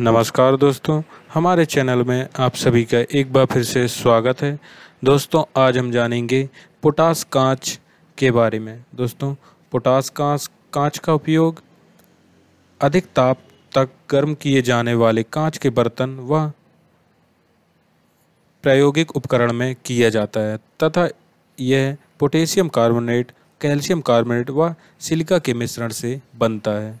नमस्कार दोस्तों हमारे चैनल में आप सभी का एक बार फिर से स्वागत है दोस्तों आज हम जानेंगे पोटास कांच के बारे में दोस्तों पोटास कांच कांच का उपयोग अधिक ताप तक गर्म किए जाने वाले कांच के बर्तन व प्रायोगिक उपकरण में किया जाता है तथा यह पोटेशियम कार्बोनेट कैल्शियम कार्बोनेट व सिलिका के मिश्रण से बनता है